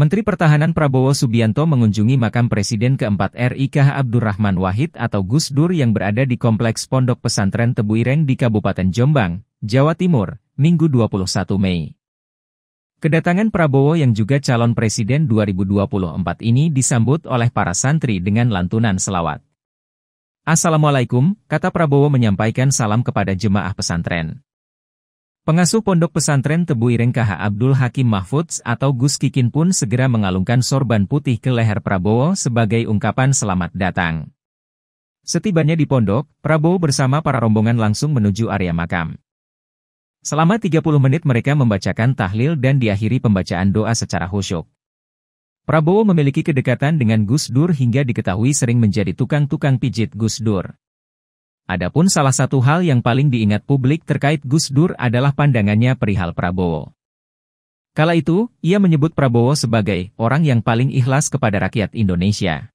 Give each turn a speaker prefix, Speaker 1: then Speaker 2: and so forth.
Speaker 1: Menteri Pertahanan Prabowo Subianto mengunjungi makam Presiden keempat RI KH Abdurrahman Wahid atau Gus Dur yang berada di Kompleks Pondok Pesantren Tebu Ireng di Kabupaten Jombang, Jawa Timur, Minggu 21 Mei. Kedatangan Prabowo yang juga calon Presiden 2024 ini disambut oleh para santri dengan lantunan selawat. Assalamualaikum, kata Prabowo menyampaikan salam kepada jemaah pesantren. Pengasuh Pondok Pesantren Tebu Ireng KH Abdul Hakim Mahfudz atau Gus Kikin pun segera mengalungkan sorban putih ke leher Prabowo sebagai ungkapan selamat datang. Setibanya di pondok, Prabowo bersama para rombongan langsung menuju area makam. Selama 30 menit mereka membacakan tahlil dan diakhiri pembacaan doa secara khusyuk. Prabowo memiliki kedekatan dengan Gus Dur hingga diketahui sering menjadi tukang-tukang pijit Gus Dur. Adapun salah satu hal yang paling diingat publik terkait Gus Dur adalah pandangannya perihal Prabowo. Kala itu, ia menyebut Prabowo sebagai orang yang paling ikhlas kepada rakyat Indonesia.